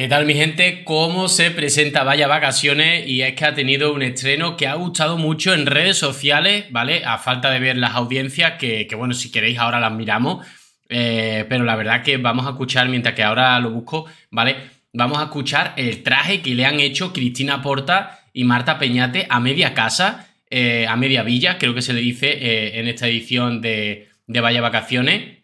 ¿Qué tal mi gente? ¿Cómo se presenta Vaya Vacaciones? Y es que ha tenido un estreno que ha gustado mucho en redes sociales, ¿vale? A falta de ver las audiencias, que, bueno, si queréis ahora las miramos, eh, pero la verdad que vamos a escuchar, mientras que ahora lo busco, ¿vale? Vamos a escuchar el traje que le han hecho Cristina Porta y Marta Peñate a media casa, eh, a media villa, creo que se le dice eh, en esta edición de Vaya Vacaciones.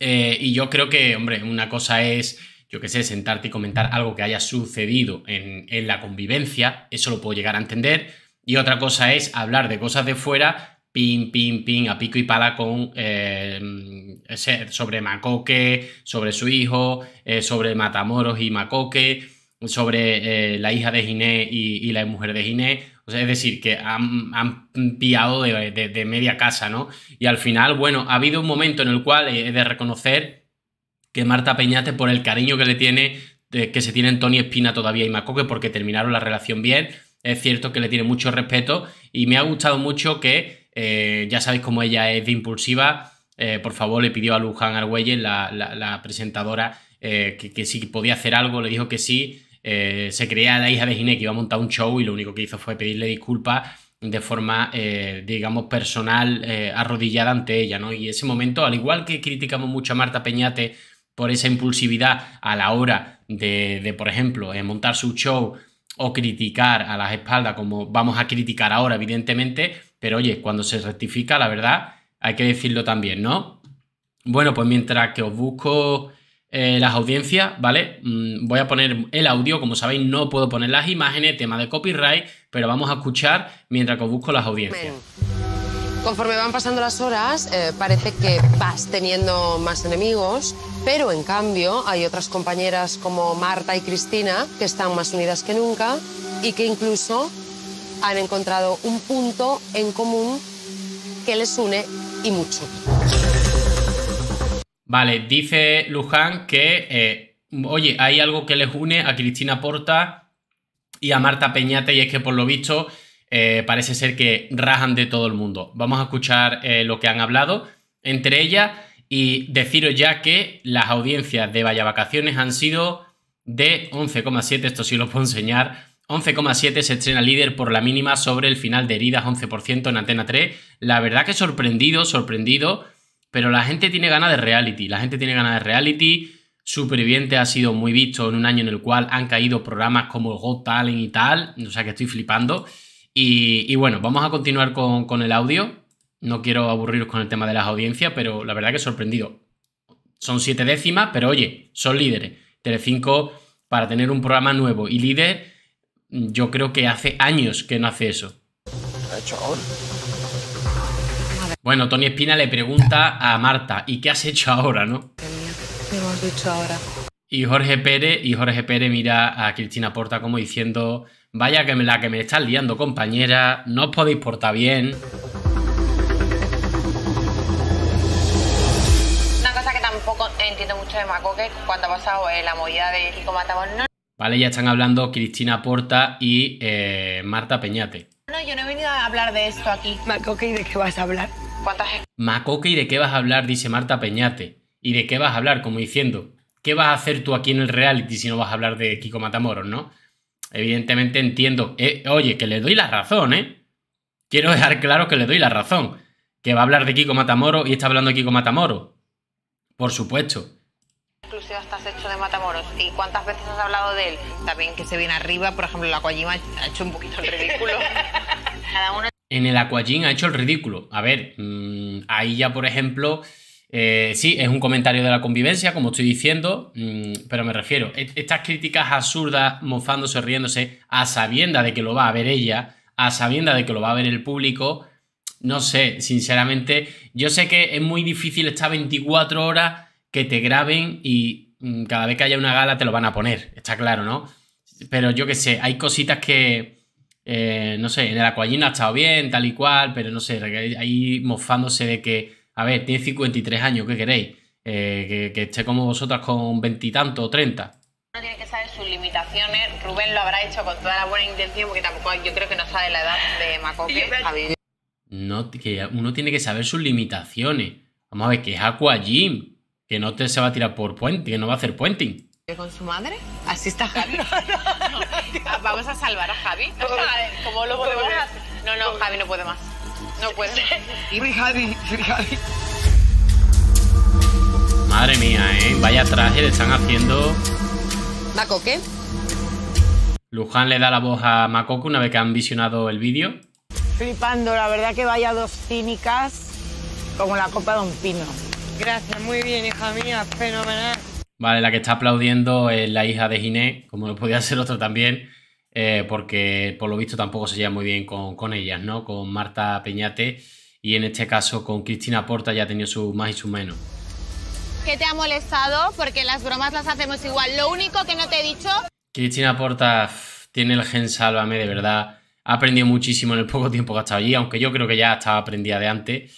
y yo creo que, hombre, una cosa es yo qué sé, sentarte y comentar algo que haya sucedido en, la convivencia, eso lo puedo llegar a entender. Y otra cosa es hablar de cosas de fuera pim, pim, ping a pico y pala con eh, sobre Macoque, sobre su hijo, eh, sobre Matamoros y Macoque, sobre eh, la hija de Giné y, la mujer de Giné. sea, es decir, que han, han pillado de, de, media casa, ¿no? Y al final, bueno, ha habido un momento en el cual he de reconocer que Marta Peñate por el cariño que le tiene, que se tiene Tony Espina todavía y Macoque, porque terminaron la relación bien. Es cierto que le tiene mucho respeto y me ha gustado mucho que, eh, ya sabéis cómo ella es de impulsiva, eh, por favor le pidió a Luján Argüelles, la, presentadora, eh, que, que, si podía hacer algo, le dijo que sí. se creía la hija de Gine que iba a montar un show y lo único que hizo fue pedirle disculpas de forma, digamos, personal, arrodillada ante ella, ¿no? Y ese momento, al igual que criticamos mucho a Marta Peñate por esa impulsividad a la hora de, de por ejemplo, eh, montar su show o criticar a las espaldas, como vamos a criticar ahora, evidentemente, pero oye, cuando se rectifica, la verdad, hay que decirlo también, ¿no? Bueno, pues mientras que os busco eh, las audiencias, ¿vale? Mm, voy a poner el audio, como sabéis, no puedo poner las imágenes, tema de copyright, pero vamos a escuchar mientras que os busco las audiencias conforme van pasando las horas, eh, parece que vas teniendo más enemigos, pero en cambio hay otras compañeras como Marta y Cristina que están más unidas que nunca y que incluso han encontrado un punto en común que les une y mucho. Vale, dice Luján que, eh, oye, hay algo que les une a Cristina Porta y a Marta Peñate y es que por lo visto eh, parece ser que rajan de todo el mundo. Vamos a escuchar eh, lo que han hablado entre ellas y deciros ya que las audiencias de Vaya Vacaciones han sido de 11,7, esto sí lo puedo enseñar. 11,7 se estrena líder por la mínima sobre el final de heridas, 11% en Antena 3. La verdad que sorprendido, sorprendido, pero la gente tiene ganas de reality, la gente tiene ganas de reality. Superviviente ha sido muy visto en un año en el cual han caído programas como Got Talent y tal, o sea que estoy flipando. Y, bueno, vamos a continuar con, el audio. No quiero aburriros con el tema de las audiencias, pero la verdad que sorprendido. Son siete décimas, pero oye, son líderes. Telecinco, para tener un programa nuevo y líder, yo creo que hace años que no hace eso. hecho ahora? Bueno, Tony Espina le pregunta a Marta, ¿y qué has hecho ahora, no? ¿Qué hemos dicho ahora? Y Jorge Pérez, y Jorge Pérez mira a Cristina Porta como diciendo, vaya que me la que me estás liando, compañera, no os podéis portar bien. Una cosa que tampoco entiendo mucho de Macoque, cuando ha pasado eh, la movida de Kiko Vale, ya están hablando Cristina Porta y eh, Marta Peñate. No, yo no he venido a hablar de esto aquí. Macoque, ¿y de qué vas a hablar? ¿Cuántas? Macoque, ¿y de qué vas a hablar? Dice Marta Peñate. ¿Y de qué vas a hablar? Como diciendo, ¿qué vas a hacer tú aquí en el reality si no vas a hablar de Kiko Matamoros, no? Evidentemente entiendo, eh, oye, que le doy la razón, ¿eh? Quiero dejar claro que le doy la razón, que va a hablar de Kiko Matamoros y está hablando de Kiko Matamoros, por supuesto. Inclusiva estás hecho de Matamoros y cuántas veces has hablado de él, también que se viene arriba, por ejemplo, el Aquajim ha hecho un poquito el ridículo. En el Aquajim ha hecho el ridículo. A ver, mm, ahí ya, por ejemplo, eh, sí, es un comentario de la convivencia, como estoy diciendo, mm, pero me refiero, e-, estas críticas absurdas, mofándose, riéndose, a sabienda de que lo va a ver ella, a sabienda de que lo va a ver el público, no sé, sinceramente, yo sé que es muy difícil estas 24 horas que te graben y mm, cada vez que haya una gala te lo van a poner, está claro, ¿no? Pero yo qué sé, hay cositas que, eh, no sé, en el acuallín ha estado bien, tal y cual, pero no sé, ahí mofándose de que a ver, tiene 53 años, ¿qué queréis? Eh, que, esté como vosotras con veintitantos o treinta. Uno tiene que saber sus limitaciones. Rubén lo habrá hecho con toda la buena intención, porque tampoco yo creo que no sabe la edad de Macoque. No, que uno tiene que saber sus limitaciones. Vamos a ver, que es Aqua Jim, que no te se va a tirar por puente, que no va a hacer puenting. ¿Con su madre? Así está Javi. Vamos a salvar a Javi. ¿Cómo lo podemos No, no, Javi no puede más. No puede. Y Madre mía, ¿eh? Vaya traje le están haciendo. ¿Maco qué? Luján le da la voz a Macoco una vez que han visionado el vídeo. Flipando, la verdad que vaya dos cínicas como la copa de un pino. Gracias, muy bien, hija mía, fenomenal. Vale, la que está aplaudiendo es la hija de Giné, como no podía ser otro también. Eh, porque por lo visto tampoco se lleva muy bien con, con, ellas, ¿no? Con Marta Peñate y en este caso con Cristina Porta ya ha tenido su más y su menos. ¿Qué te ha molestado? Porque las bromas las hacemos igual. Lo único que no te he dicho... Cristina Porta tiene el gen sálvame, de verdad. Ha aprendido muchísimo en el poco tiempo que ha estado allí, aunque yo creo que ya estaba aprendida de antes.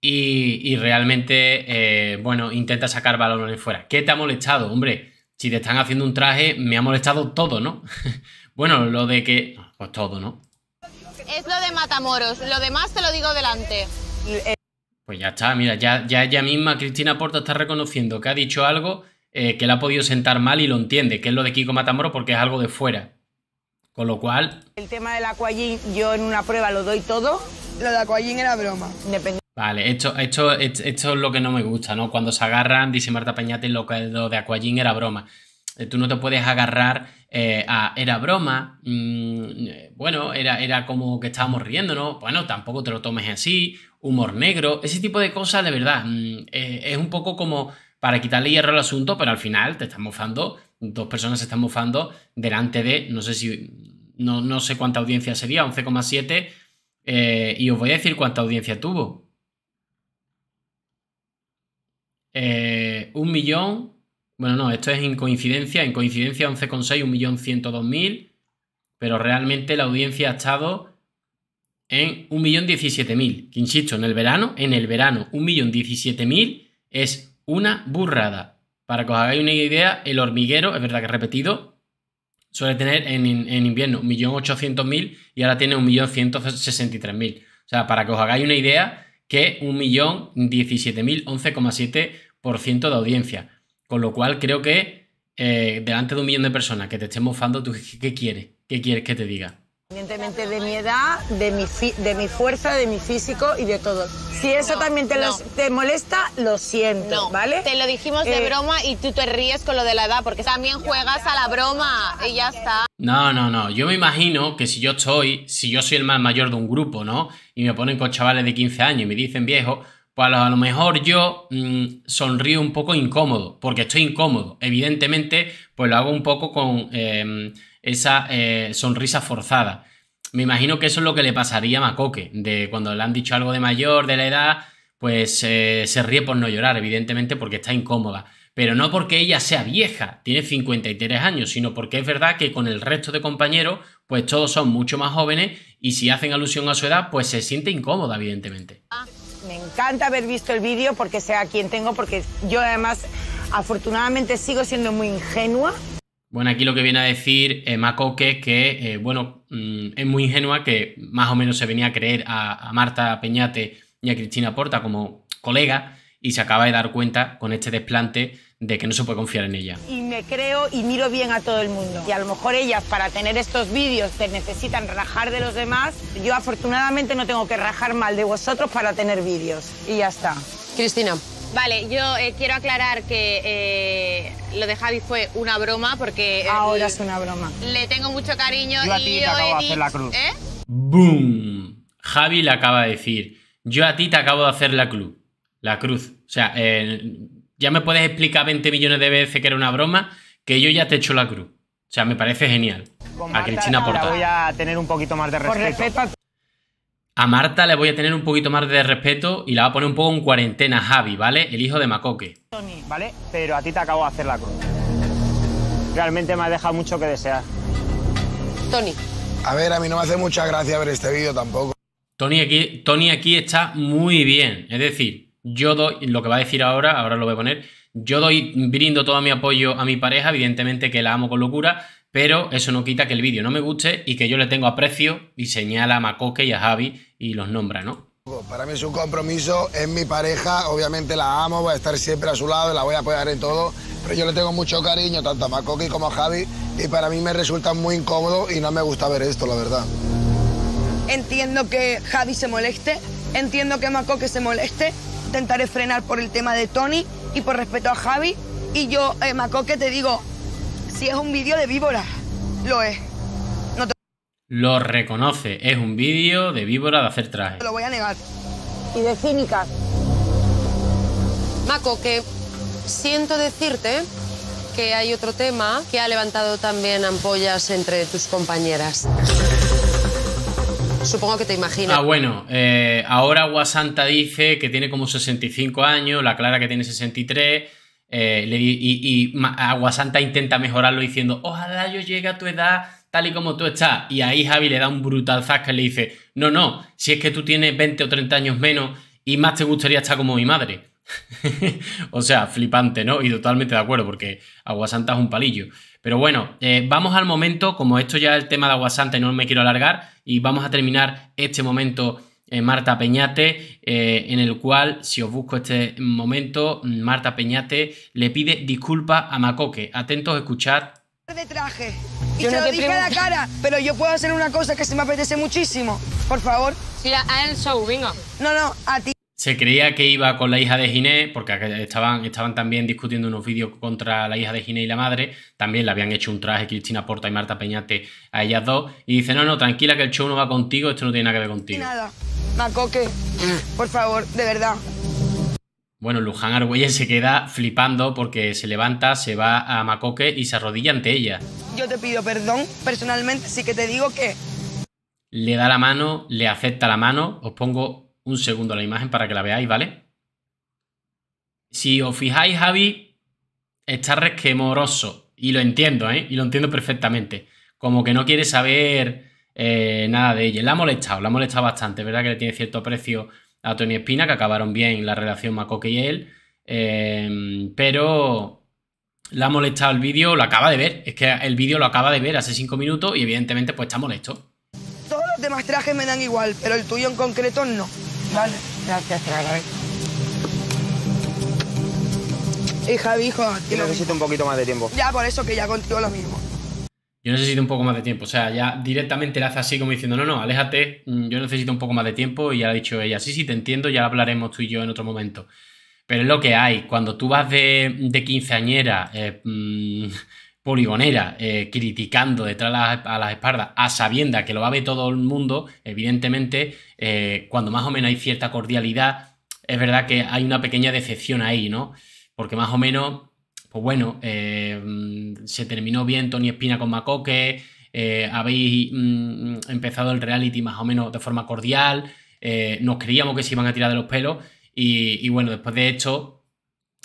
Y, y realmente, eh, bueno, intenta sacar balones fuera. ¿Qué te ha molestado? Hombre, si te están haciendo un traje, me ha molestado todo, ¿no? Bueno, lo de que... Pues todo, ¿no? Es lo de Matamoros, lo demás te lo digo delante. Pues ya está, mira, ya, ya ella misma, Cristina Porta, está reconociendo que ha dicho algo eh, que la ha podido sentar mal y lo entiende, que es lo de Kiko Matamoros porque es algo de fuera. Con lo cual... El tema del aquagym, yo en una prueba lo doy todo. Lo de aquagym era broma. Vale, esto, esto, esto, es lo que no me gusta, ¿no? Cuando se agarran, dice Marta Peñate, lo, lo de aquagym era broma. Eh, tú no te puedes agarrar eh, a era broma, mm, eh, bueno, era, era como que estábamos riéndonos, bueno, tampoco te lo tomes así, humor negro, ese tipo de cosas de verdad, mm, es un poco como para quitarle hierro al asunto, pero al final te están mofando, dos personas se están mofando delante de, no sé si, no, sé cuánta audiencia sería, 11,7, y os voy a decir cuánta audiencia tuvo. un millón bueno, no, esto es en coincidencia. En coincidencia 11,6, 1.102.000. Pero realmente la audiencia ha estado en 1.017.000. Que insisto, en el verano, en el verano, 1.017.000 es una burrada. Para que os hagáis una idea, el hormiguero, es verdad que repetido, suele tener en, en invierno 1.800.000 y ahora tiene 1.163.000. O sea, para que os hagáis una idea, que 1.017.000, 11,7% de audiencia. Con lo cual creo que eh, delante de un millón de personas que te estén mofando, ¿tú qué quieres? ¿Qué quieres que te diga? Independientemente de mi edad, de mi, de mi fuerza, de mi físico y de todo. Si eso también te, te, molesta, lo siento, ¿vale? Te lo dijimos de eh, broma y tú te ríes con lo de la edad, porque también juegas a la broma y ya está. No, no, no. Yo me imagino que si yo estoy, si yo soy el más mayor de un grupo, ¿no? Y me ponen con chavales de 15 años y me dicen viejo, a lo mejor yo mm, sonrío un poco incómodo, porque estoy incómodo. Evidentemente, pues lo hago un poco con em, esa eh, sonrisa forzada. Me imagino que eso es lo que le pasaría a Macoque, de cuando le han dicho algo de mayor, de la edad, pues eh, se ríe por no llorar, evidentemente, porque está incómoda. Pero no porque ella sea vieja, tiene 53 años, sino porque es verdad que con el resto de compañeros, pues todos son mucho más jóvenes y si hacen alusión a su edad, pues se siente incómoda, evidentemente. Ah. Me encanta haber visto el vídeo porque sea quien tengo, porque yo además afortunadamente sigo siendo muy ingenua. Bueno, aquí lo que viene a decir Macoque eh, Macoque que, eh, bueno, mm, es muy ingenua, que más o menos se venía a creer a, a Marta Peñate y a Cristina Porta como colega y se acaba de dar cuenta con este desplante de que no se puede confiar en ella. Y me creo y miro bien a todo el mundo. Y a lo mejor ellas para tener estos vídeos te necesitan rajar de los demás. Yo afortunadamente no tengo que rajar mal de vosotros para tener vídeos. Y ya está. Cristina. Vale, yo eh, quiero aclarar que eh, lo de Javi fue una broma porque... Eh, Ahora es una broma. Le tengo mucho cariño a y te acabo de hacer la cruz. ¡Boom! Javi le acaba de decir, yo a ti te acabo de hacer la cruz. La cruz. O sea, ya me puedes explicar 20 millones de veces que era una broma, que yo ya te hecho la cruz. O sea, me parece genial. a Cristina por voy a tener un poquito más de respeto. a... Marta le voy a tener un poquito más de respeto y la va a poner un poco en cuarentena, Javi, ¿vale? El hijo de Macoque. Tony, ¿vale? Pero a ti te acabo de hacer la cruz. Realmente me ha dejado mucho que desear. Tony. A ver, a mí no me hace mucha gracia ver este vídeo tampoco. Tony aquí, Tony aquí está muy bien. Es decir, yo doy, lo que va a decir ahora, ahora lo voy a poner, yo doy, brindo todo mi apoyo a mi pareja, evidentemente que la amo con locura, pero eso no quita que el vídeo no me guste y que yo le tengo aprecio y señala a Macoque y a Javi y los nombra, ¿no? Para mí es un compromiso, es mi pareja, obviamente la amo, voy a estar siempre a su lado, la voy a apoyar en todo, pero yo le tengo mucho cariño tanto a Macoque como a Javi y para mí me resulta muy incómodo y no me gusta ver esto, la verdad. Entiendo que Javi se moleste, entiendo que Macoque se moleste, intentaré frenar por el tema de Tony y por respeto a Javi. Y yo, eh, que te digo, si es un vídeo de víbora lo es. No Lo reconoce, es un vídeo de víbora de hacer traje. lo voy a negar. Y de cínica Maco, que siento decirte que hay otro tema que ha levantado también ampollas entre tus compañeras. Supongo que te imaginas. Ah, bueno, eh, Ahora ahora Santa dice que tiene como 65 años, la Clara que tiene 63. Eh, y, y Santa intenta mejorarlo diciendo, ojalá yo llegue a tu edad tal y como tú estás. Y ahí Javi le da un brutal zasca y le dice, no, no, si es que tú tienes 20 o 30 años menos y más te gustaría estar como mi madre. o sea, flipante, ¿no? Y totalmente de acuerdo, porque Aguasanta es un palillo. Pero bueno, eh, vamos al momento, como esto ya es el tema de Aguasanta y no me quiero alargar, y vamos a terminar este momento eh, Marta Peñate, eh, en el cual, si os busco este momento, Marta Peñate le pide disculpa a Macoque. Atentos, escuchad. De traje. Y se lo dije a la cara, pero yo puedo hacer una cosa que se me apetece muchísimo. Por favor. Sí, a él show, venga. No, no, a ti se creía que iba con la hija de Ginés, porque estaban, estaban también discutiendo unos vídeos contra la hija de Ginés y la madre, también le habían hecho un traje Cristina Porta y Marta Peñate a ellas dos, y dice, no, no, tranquila que el show no va contigo, esto no tiene nada que ver contigo. Nada, Macoque, por favor, de verdad. Bueno, Luján Argüelles se queda flipando porque se levanta, se va a Macoque y se arrodilla ante ella. Yo te pido perdón, personalmente sí que te digo que... Le da la mano, le acepta la mano, os pongo un segundo la imagen para que la veáis, ¿vale? Si os fijáis, Javi está resquemoroso. Y lo entiendo, ¿eh? Y lo entiendo perfectamente. Como que no quiere saber eh, nada de ella. La ha molestado, la ha molestado bastante. Es verdad que le tiene cierto precio a Tony Espina, que acabaron bien la relación Macoque y él. Em, pero la ha molestado el vídeo, lo acaba de ver. Es que el vídeo lo acaba de ver hace cinco minutos y evidentemente pues está molesto. Todos los demás trajes me dan igual, pero el tuyo en concreto no. Vale, gracias, te Hija, eh, hijo, Yo necesito un poquito más de tiempo. Ya, por eso que ya contó lo mismo. Yo necesito un poco más de tiempo. O sea, ya directamente la hace así como diciendo, no, no, aléjate, mm, yo necesito un poco más de tiempo. Y ya ha dicho ella, sí, sí, te entiendo, ya hablaremos tú y yo en otro momento. Pero es lo que hay. Cuando tú vas de, de quinceañera, eh, mm, poligonera, eh, criticando detrás a las espaldas, a sabienda que lo va a ver todo el mundo, evidentemente, eh, cuando más o menos hay cierta cordialidad, es verdad que hay una pequeña decepción ahí, ¿no? Porque más o menos, pues bueno, eh, mm, se terminó bien Tony Espina con Macoque, habéis mm, empezado el reality más o menos de forma cordial, nos creíamos que se iban a tirar de los pelos, y, y bueno, después de esto,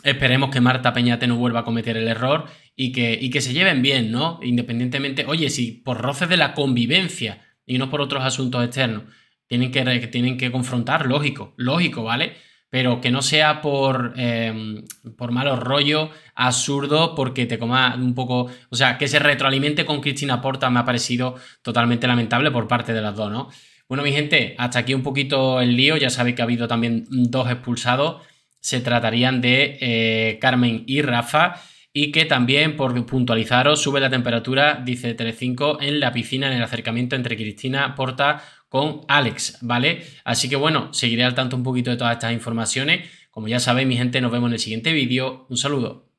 esperemos que Marta Peñate no vuelva a cometer el error y que, que se lleven bien, ¿no? Independientemente, oye, si por roces de la convivencia y no por otros asuntos externos, tienen que, tienen que confrontar, lógico, lógico, ¿vale? Pero que no sea por, em, por malos rollos, absurdo, porque te coma un poco. O sea, que se retroalimente con Cristina Porta me ha parecido totalmente lamentable por parte de las dos, ¿no? Bueno, mi gente, hasta aquí un poquito el lío. Ya sabéis que ha habido también dos expulsados. Se tratarían de eh, Carmen y Rafa. Y que también, por puntualizaros, sube la temperatura, dice 35, en la piscina, en el acercamiento entre Cristina Porta con Alex, ¿vale? Así que bueno, seguiré al tanto un poquito de todas estas informaciones. Como ya sabéis, mi gente, nos vemos en el siguiente vídeo. Un saludo.